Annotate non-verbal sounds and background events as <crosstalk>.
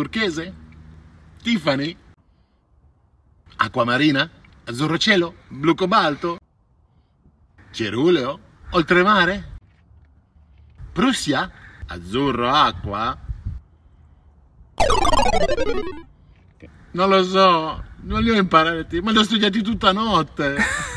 turchese, Tiffany, acquamarina, azzurro cielo, blu cobalto, ceruleo, oltremare, Prussia, azzurro acqua. Non lo so, non li ho imparati, ma li ho studiati tutta notte. <laughs>